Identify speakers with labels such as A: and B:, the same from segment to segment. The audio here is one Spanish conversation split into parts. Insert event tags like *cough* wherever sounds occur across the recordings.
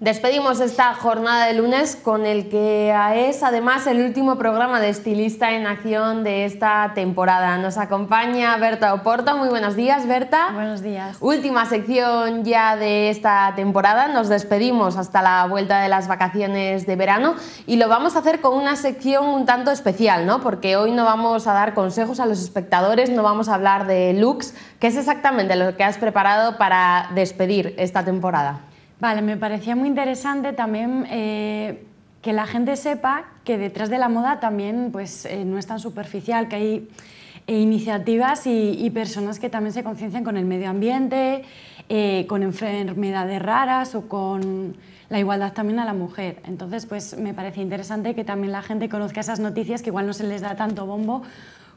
A: Despedimos esta jornada de lunes con el que es además el último programa de Estilista en Acción de esta temporada. Nos acompaña Berta Oporto. Muy buenos días, Berta. Buenos días. Última sección ya de esta temporada. Nos despedimos hasta la vuelta de las vacaciones de verano y lo vamos a hacer con una sección un tanto especial, ¿no? Porque hoy no vamos a dar consejos a los espectadores, no vamos a hablar de looks, ¿Qué es exactamente lo que has preparado para despedir esta temporada.
B: Vale, me parecía muy interesante también eh, que la gente sepa que detrás de la moda también pues, eh, no es tan superficial, que hay eh, iniciativas y, personas que también se conciencian con el medio ambiente, con enfermedades raras o con la igualdad también a la mujer. Entonces, pues me parece interesante que también la gente conozca esas noticias que igual no se les da tanto bombo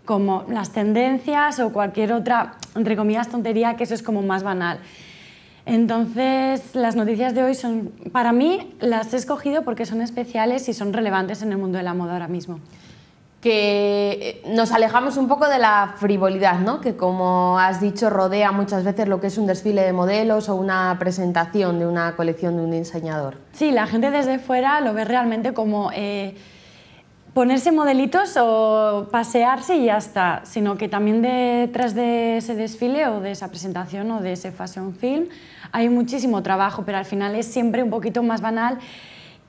B: como las tendencias o cualquier otra, entre comillas, tontería, que eso es como más banal. Entonces, las noticias de hoy son, para mí, las he escogido porque son especiales y son relevantes en el mundo de la moda ahora mismo. Que eh, nos alejamos un poco de la frivolidad, ¿no? Que
A: como has dicho, rodea muchas veces lo que es un desfile de modelos o una presentación de una colección de un diseñador.
B: Sí, la gente desde fuera lo ve realmente como... Eh, ponerse modelitos o pasearse y ya está, sino que también detrás de ese desfile o de esa presentación o de ese fashion film hay muchísimo trabajo, pero al final es siempre un poquito más banal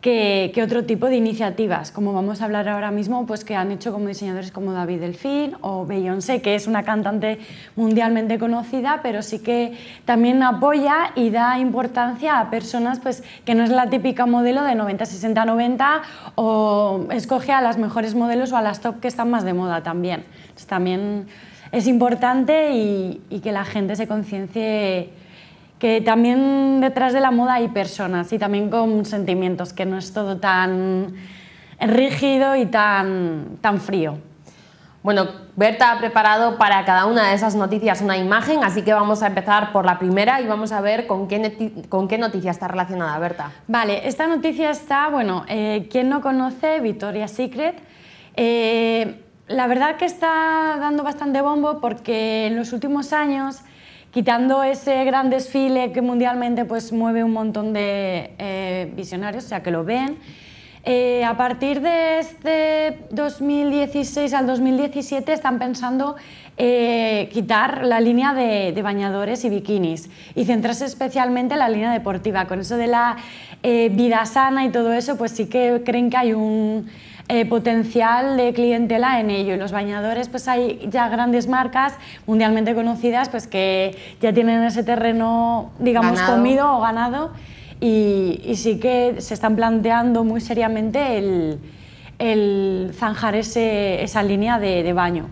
B: que, otro tipo de iniciativas, como vamos a hablar ahora mismo, pues que han hecho como diseñadores como David Delfín o Beyoncé, que es una cantante mundialmente conocida, pero sí que también apoya y da importancia a personas pues, que no es la típica modelo de 90, 60, 90 o escoge a las mejores modelos o a las top que están más de moda también. también es importante y, y que la gente se conciencie que también detrás de la moda hay personas y también con sentimientos, que no es todo tan rígido y tan, tan frío. Bueno, Berta ha preparado para cada una de esas
A: noticias una imagen, así que vamos a empezar por la primera y vamos a ver con qué, con qué noticia está
B: relacionada, Berta. Vale, esta noticia está, bueno, eh, ¿quién quien no conoce, Victoria's Secret. Eh, la verdad que está dando bastante bombo porque en los últimos años Quitando ese gran desfile que mundialmente pues, mueve un montón de eh, visionarios, o sea, que lo ven. Eh, a partir de este 2016 al 2017 están pensando eh, quitar la línea de, bañadores y bikinis y centrarse especialmente en la línea deportiva. Con eso de la vida sana y todo eso, pues sí que creen que hay un eh, potencial de clientela en ello. Y los bañadores, pues hay ya grandes marcas mundialmente conocidas, pues que ya tienen ese terreno, digamos, comido o ganado. Y, sí que se están planteando muy seriamente el, el zanjar ese, esa línea de, de baño.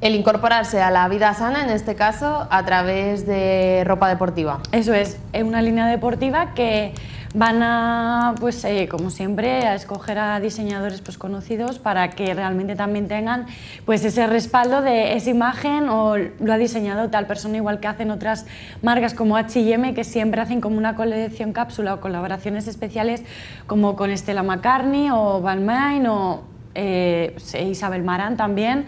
B: El incorporarse a la vida sana, en este caso, a través de ropa deportiva. Eso es, es una línea deportiva que van a, pues eh, como siempre, a escoger a diseñadores pues, conocidos para que realmente también tengan pues, ese respaldo de esa imagen o lo ha diseñado tal persona, igual que hacen otras marcas como H&M, que siempre hacen como una colección cápsula o colaboraciones especiales como con Stella McCartney o Balmain o eh, e Isabel Marán también.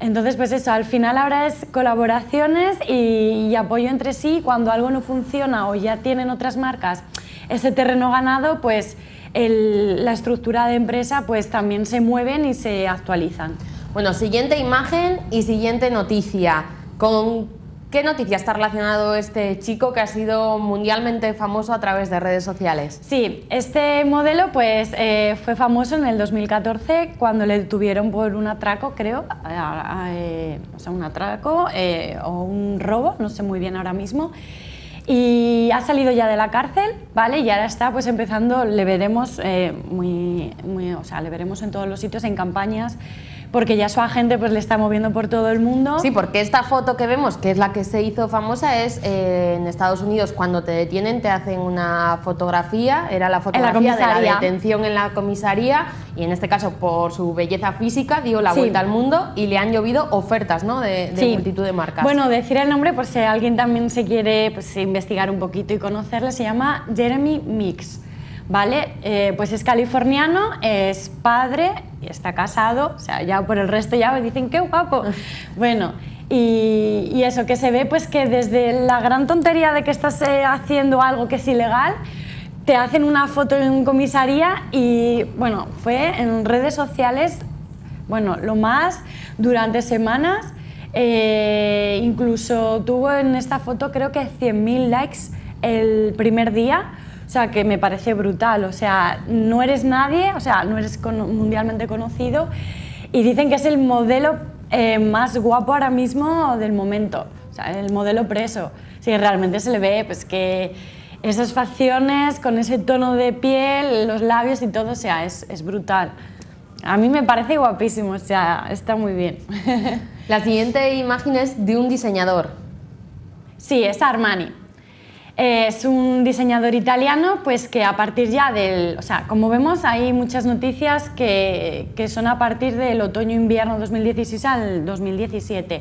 B: Entonces, pues eso, al final ahora es colaboraciones y apoyo entre sí. Cuando algo no funciona o ya tienen otras marcas ese terreno ganado, pues la estructura de empresa pues también se mueven y se actualizan. Bueno, siguiente imagen y siguiente noticia.
A: ¿Con qué noticia está relacionado este chico que ha sido mundialmente famoso
B: a través de redes sociales? Sí, este modelo pues eh, fue famoso en el 2014 cuando le tuvieron por un atraco, creo, eh, o sea, un atraco eh, o un robo, no sé muy bien ahora mismo y ha salido ya de la cárcel, ¿vale? Y ahora está pues empezando, le veremos eh, muy, muy, o sea, le veremos en todos los sitios, en campañas, porque ya su agente pues le está moviendo por todo el mundo. Sí, porque esta foto que vemos, que es la que se
A: hizo famosa, es eh, en Estados Unidos cuando te detienen te hacen una fotografía, era la fotografía de la detención en la comisaría y en este caso por su belleza física dio la vuelta al mundo y le han llovido ofertas, ¿no? De, multitud de marcas. Bueno,
B: decir el nombre por si alguien también se quiere pues, investigar un poquito y conocerla, se llama Jeremy Mix. ¿vale? Eh, pues es californiano, es padre y está casado, o sea, ya por el resto ya me dicen, qué guapo. *laughs* Bueno, y, eso que se ve, pues que desde la gran tontería de que estás eh, haciendo algo que es ilegal, te hacen una foto en comisaría y, bueno, fue en redes sociales, bueno, lo más, durante semanas, eh, incluso tuvo en esta foto creo que 100.000 likes el primer día o sea, que me parece brutal. O sea, no eres nadie, o sea, no eres mundialmente conocido y dicen que es el modelo eh, más guapo ahora mismo del momento. O sea, el modelo preso. Si sí, realmente se le ve, pues que esas facciones, con ese tono de piel, los labios y todo, o sea, es, es brutal. A mí me parece guapísimo, o sea, está muy bien. *laughs* La siguiente imagen es de un diseñador. Sí, es Armani es un diseñador italiano, pues que a partir ya del, o sea, como vemos hay muchas noticias que, son a partir del otoño-invierno 2016 al 2017.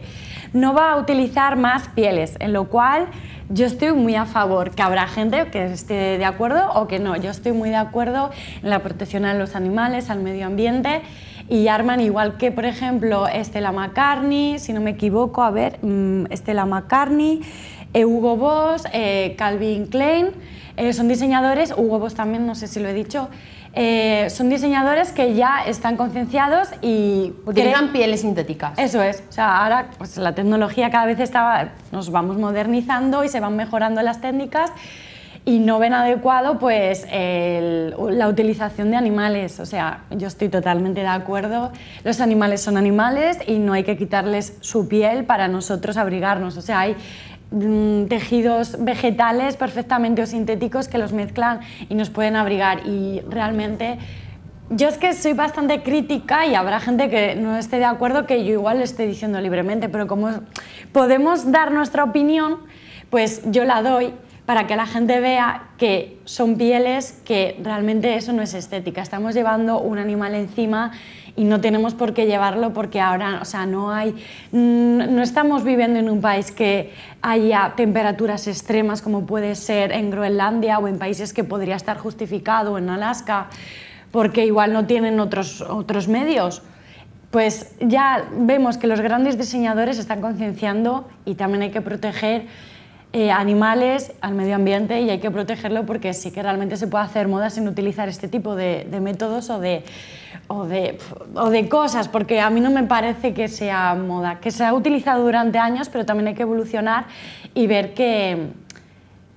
B: No va a utilizar más pieles, en lo cual yo estoy muy a favor, que habrá gente que esté de acuerdo o que no. Yo estoy muy de acuerdo en la protección a los animales, al medio ambiente y arman igual que, por ejemplo, Estela McCartney, si no me equivoco, a ver, mm, Estela McCartney. Eh, Hugo Boss, eh, Calvin Klein, eh, son diseñadores, Hugo Boss también, no sé si lo he dicho, son diseñadores que ya están concienciados y utilizan pieles sintéticas. Eso es. ahora pues, la tecnología cada vez está, nos vamos modernizando y se van mejorando las técnicas y no ven adecuado pues la utilización de animales. O sea, yo estoy totalmente de acuerdo. Los animales son animales y no hay que quitarles su piel para nosotros abrigarnos. O sea, hay Mm, tejidos vegetales perfectamente o sintéticos que los mezclan y nos pueden abrigar. Y realmente yo es que soy bastante crítica y habrá gente que no esté de acuerdo que yo igual le esté diciendo libremente, pero como podemos dar nuestra opinión, pues yo la doy para que la gente vea que son pieles que realmente eso no es estética. Estamos llevando un animal encima y no tenemos por qué llevarlo porque ahora, o sea, no hay, mm, no estamos viviendo en un país que haya temperaturas extremas como puede ser en Groenlandia o en países que podría estar justificado en Alaska, porque igual no tienen otros, otros medios. Pues ya vemos que los grandes diseñadores están concienciando y también hay que proteger eh, animales, al medio ambiente y hay que protegerlo porque sí que realmente se puede hacer moda sin utilizar este tipo de, métodos o de, o, de, o de cosas, porque a mí no me parece que sea moda, que se ha utilizado durante años, pero también hay que evolucionar y ver que,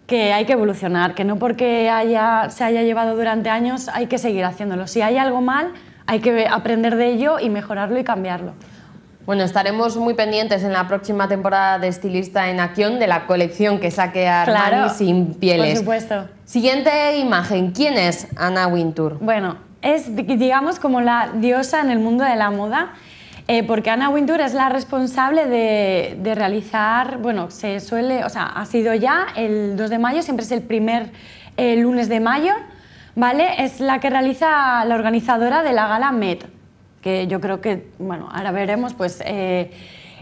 B: que hay que evolucionar, que no porque haya, se haya llevado durante años hay que seguir haciéndolo. Si hay algo mal, hay que aprender de ello y mejorarlo y cambiarlo. Bueno, estaremos muy pendientes en la próxima
A: temporada de Estilista en Acción de la colección que saque Armani sin pieles. Por supuesto.
B: Siguiente imagen. ¿Quién es Anna Wintour? Bueno, es digamos como la diosa en el mundo de la moda. Eh, porque Anna Wintour es la responsable de, realizar, bueno, se suele, o sea, ha sido ya el 2 de mayo, siempre es el primer eh, lunes de mayo, ¿vale? Es la que realiza la organizadora de la gala Met que yo creo que, bueno, ahora veremos, pues... Eh,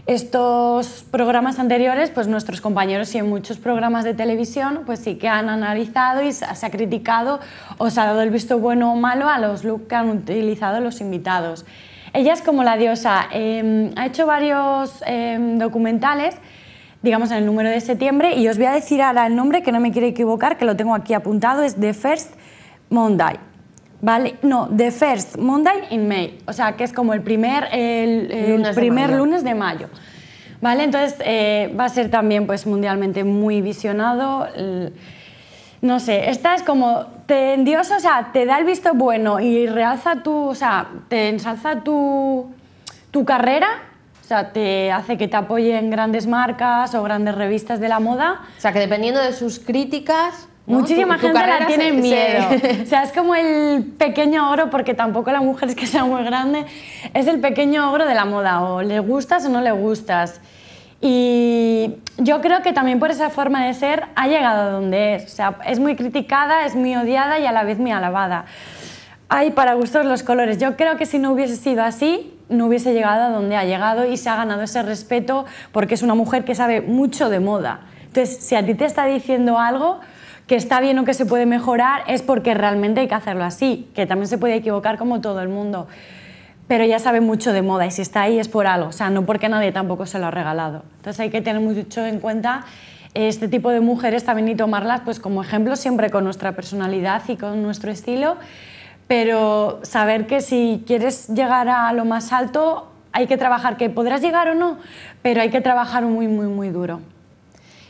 B: estos programas anteriores, pues nuestros compañeros y en muchos programas de televisión, pues sí que han analizado y se ha criticado o se ha dado el visto bueno o malo a los looks que han utilizado los invitados. Ella es como la diosa, em, ha hecho varios em, documentales, digamos en el número de septiembre, y os voy a decir ahora el nombre que no me quiero equivocar, que lo tengo aquí apuntado, es The First Monday. ¿vale? No, The First Monday in May, o sea, que es como el primer, el, lunes primer de lunes de mayo. ¿Vale? Entonces eh, va a ser también pues, mundialmente muy visionado. No sé, esta es como dios o sea, te da el visto bueno y realza tu, o sea, te ensalza tu, tu carrera, o sea, te hace que te apoyen grandes marcas o grandes revistas de la moda. O sea, que dependiendo de sus críticas, Muchísima gente la tiene miedo. O sea, es como el pequeño oro, porque tampoco la mujer es que sea muy grande, es el pequeño oro de la moda, o le gustas o no le gustas. Y yo creo que también por esa forma de ser ha llegado a donde es. O sea, es muy criticada, es muy odiada y a la vez muy alabada. Hay para gustos los colores. Yo creo que si no hubiese sido así, no hubiese llegado a donde ha llegado y se ha ganado ese respeto porque es una mujer que sabe mucho de moda. Entonces, si a ti te está diciendo algo, que está bien o que se puede mejorar, es porque realmente hay que hacerlo así, que también se puede equivocar como todo el mundo. Pero ya sabe mucho de moda y si está ahí es por algo, o sea, no porque nadie tampoco se lo ha regalado. Entonces hay que tener mucho en cuenta este tipo de mujeres también y tomarlas pues como ejemplo siempre con nuestra personalidad y con nuestro estilo, pero saber que si quieres llegar a lo más alto hay que trabajar, que podrás llegar o no, pero hay que trabajar muy, muy, muy duro.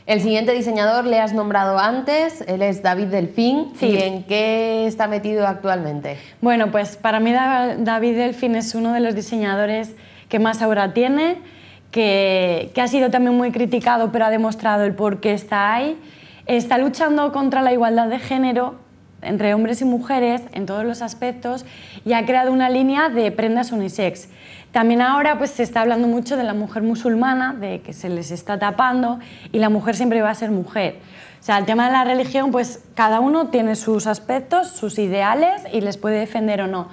B: El siguiente diseñador le has nombrado antes, él es David
A: Delfín.
B: en qué está metido actualmente? Bueno, pues para mí David Delfín es uno de los diseñadores que más aura tiene, que, que ha sido también muy criticado, pero ha demostrado el por qué está ahí. Está luchando contra la igualdad de género entre hombres y mujeres en todos los aspectos y ha creado una línea de prendas unisex. También ahora pues, se está hablando mucho de la mujer musulmana, de que se les está tapando y la mujer siempre va a ser mujer. O sea, el tema de la religión, pues cada uno tiene sus aspectos, sus ideales y les puede defender o no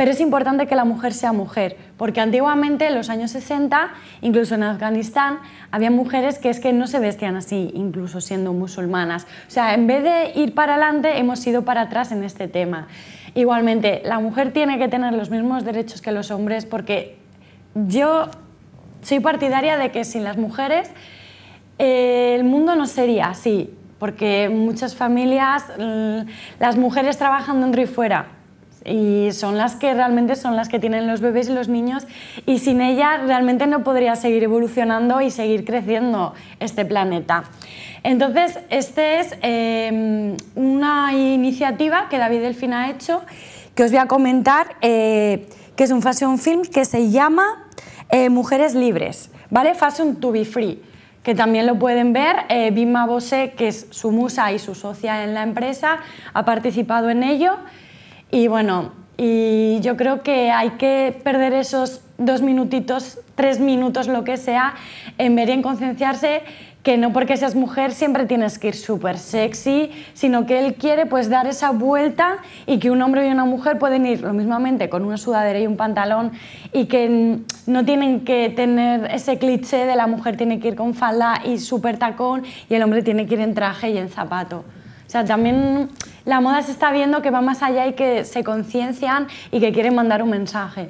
B: pero es importante que la mujer sea mujer, porque antiguamente, en los años 60, incluso en Afganistán, había mujeres que es que no se vestían así, incluso siendo musulmanas. O sea, en vez de ir para adelante, hemos ido para atrás en este tema. Igualmente, la mujer tiene que tener los mismos derechos que los hombres, porque yo soy partidaria de que sin las mujeres eh, el mundo no sería así, porque muchas familias, mm, las mujeres trabajan dentro y fuera y son las que realmente son las que tienen los bebés y los niños y sin ellas realmente no podría seguir evolucionando y seguir creciendo este planeta. Entonces, esta es em, una iniciativa que David Delfín ha hecho que os voy a comentar, eh, que es un fashion film que se llama eh, Mujeres Libres, ¿vale? Fashion to be free que también lo pueden ver. Eh, Bima Bosé, que es su musa y su socia en la empresa, ha participado en ello. Y bueno, y yo creo que hay que perder esos dos minutitos, tres minutos, lo que sea, en ver y en concienciarse que no porque seas mujer siempre tienes que ir súper sexy, sino que él quiere pues dar esa vuelta y que un hombre y una mujer pueden ir lo mismamente con una sudadera y un pantalón y que no tienen que tener ese cliché de la mujer tiene que ir con falda y súper tacón y el hombre tiene que ir en traje y en zapato. O sea, también la moda se está viendo que va más allá y que se conciencian y que quieren mandar un mensaje.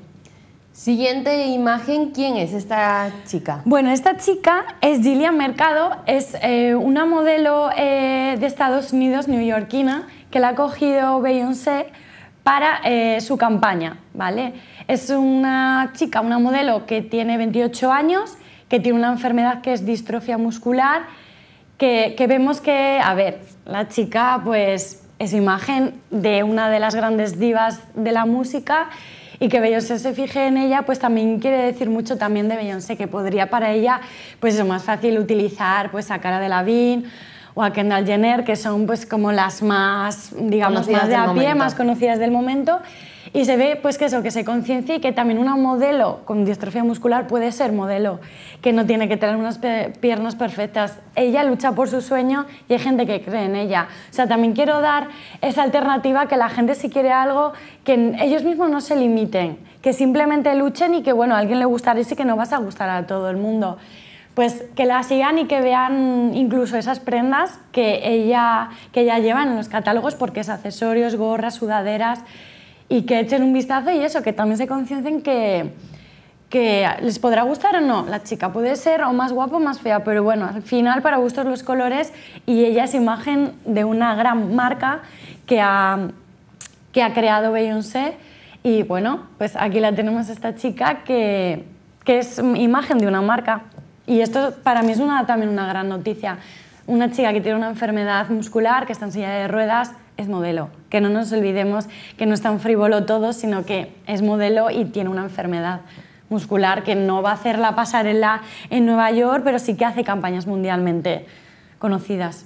B: Siguiente imagen, ¿quién es esta chica? Bueno, esta chica es Gillian Mercado, es eh, una modelo eh, de Estados Unidos, neoyorquina, que la ha cogido Beyoncé para eh, su campaña, ¿vale? Es una chica, una modelo que tiene 28 años, que tiene una enfermedad que es distrofia muscular, que, vemos que, a ver, la chica pues es imagen de una de las grandes divas de la música y que Beyoncé se fije en ella, pues también quiere decir mucho también de Beyoncé, que podría para ella, pues es más fácil utilizar pues a Cara de Lavín o a Kendall Jenner, que son pues como las más, digamos, más de a pie, más conocidas del momento. Y se ve pues que eso, que se conciencia y que también una modelo con distrofia muscular puede ser modelo, que no tiene que tener unas piernas perfectas. Ella lucha por su sueño y hay gente que cree en ella. O sea, también quiero dar esa alternativa que la gente si quiere algo, que ellos mismos no se limiten, que simplemente luchen y que bueno, a alguien le gustará y que no vas a gustar a todo el mundo pues que la sigan y que vean incluso esas prendas que ella, que ella lleva en los catálogos, porque es accesorios, gorras, sudaderas, y que echen un vistazo y eso, que también se conciencien que, que les podrá gustar o no la chica. Puede ser o más guapa o más fea, pero bueno, al final para gustos los colores y ella es imagen de una gran marca que ha, que ha creado Beyoncé y bueno, pues aquí la tenemos esta chica que, que es imagen de una marca. Y esto para mí es una, también una gran noticia una chica que tiene una enfermedad muscular, que está en silla de ruedas, es modelo. Que no nos olvidemos que no es tan frívolo todo, sino que es modelo y tiene una enfermedad muscular que no va a hacer la pasarela en Nueva York, pero sí que hace campañas mundialmente conocidas.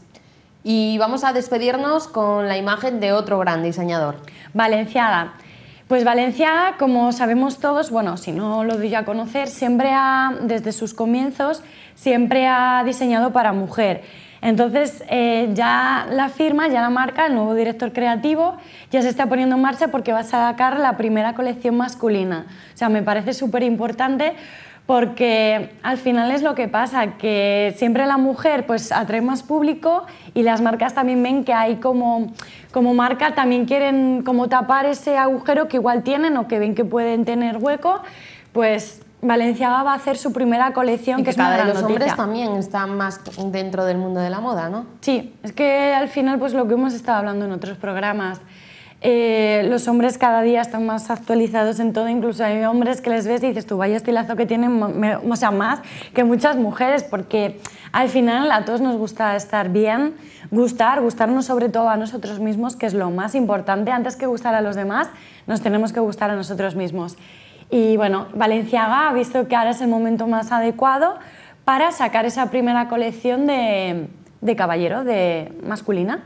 B: Y vamos a despedirnos con la imagen de otro gran diseñador. Valenciada. Pues Valenciada, como sabemos todos, bueno, si no lo doy a conocer, siempre ha, desde sus comienzos, siempre ha diseñado para mujer. Entonces eh, ya la firma, ya la marca, el nuevo director creativo, ya se está poniendo en marcha porque va a sacar la primera colección masculina. O sea, me parece súper importante porque al final es lo que pasa, que siempre la mujer pues atrae más público y las marcas también ven que hay como, como marca, también quieren como tapar ese agujero que igual tienen o que ven que pueden tener hueco, pues Valenciaga va a hacer su primera colección, que, es cada los hombres también están más dentro del mundo de la moda, ¿no? Sí, es que al final, pues lo que hemos estado hablando en otros programas, eh, los hombres cada día están más actualizados en todo, incluso hay hombres que les ves y dices tú, vaya estilazo que tienen, o sea, más que muchas mujeres, porque al final a todos nos gusta estar bien, gustar, gustarnos sobre todo a nosotros mismos, que es lo más importante, antes que gustar a los demás, nos tenemos que gustar a nosotros mismos. Y bueno, Valenciaga ha visto que ahora es el momento más adecuado para sacar esa primera colección de, de caballero, de masculina.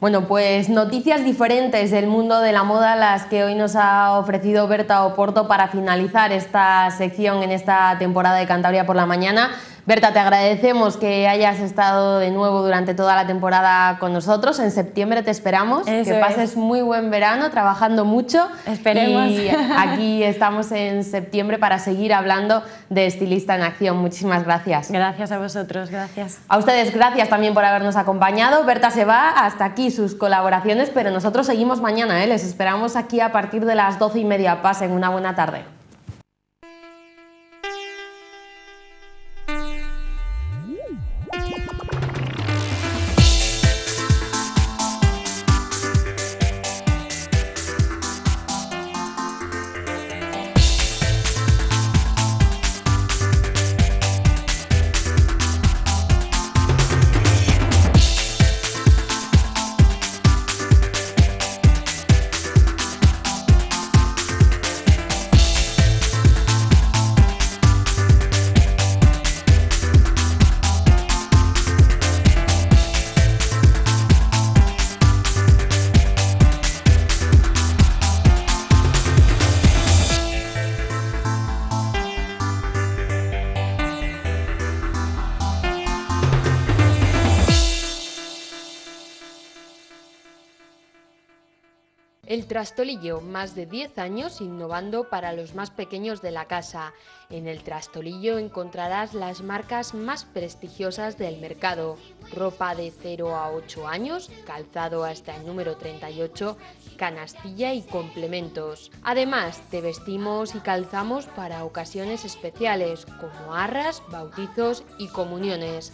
B: Bueno,
A: pues noticias diferentes del mundo de la moda las que hoy nos ha ofrecido Berta Oporto para finalizar esta sección en esta temporada de Cantabria por la mañana. Berta, te agradecemos que hayas estado de nuevo durante toda la temporada con nosotros. En septiembre te esperamos. que pases muy buen verano, trabajando mucho. Esperemos. Y *laughs* aquí estamos en septiembre para seguir hablando de Estilista en Acción. Muchísimas gracias. Gracias a
B: vosotros, gracias.
A: A ustedes, gracias también por habernos acompañado. Berta se va, hasta aquí sus colaboraciones, pero nosotros seguimos mañana. ¿eh? Les esperamos aquí a partir de las doce y media. Pasen una buena tarde. El Trastolillo, más de 10 años innovando para los más pequeños de la casa. En el Trastolillo encontrarás las marcas más prestigiosas del mercado, ropa de 0 a 8 años, calzado hasta el número 38, canastilla y complementos. Además, te vestimos y calzamos para ocasiones especiales, como arras, bautizos y comuniones,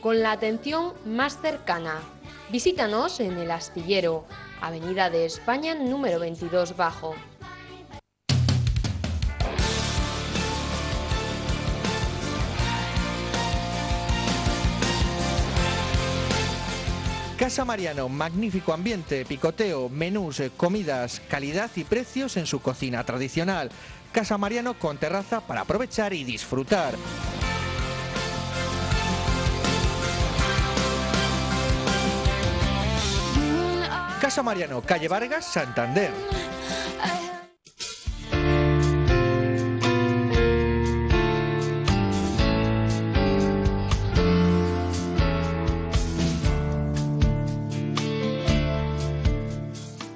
A: con la atención más cercana, Visítanos en el astillero, Avenida de España número 22 Bajo. Casa Mariano, magnífico ambiente, picoteo, menús, eh, comidas, calidad y precios en su cocina tradicional. Casa Mariano con terraza para aprovechar y disfrutar. Casa Mariano, calle Vargas, Santander.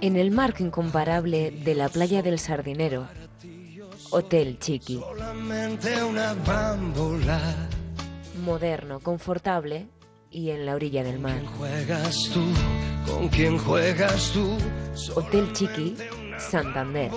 A: En el mar incomparable de la playa del Sardinero, Hotel Chiqui. Moderno, confortable y en la orilla del mar. juegas tú?
B: ¿Con quién juegas
A: tú? Hotel Chiqui, Santander.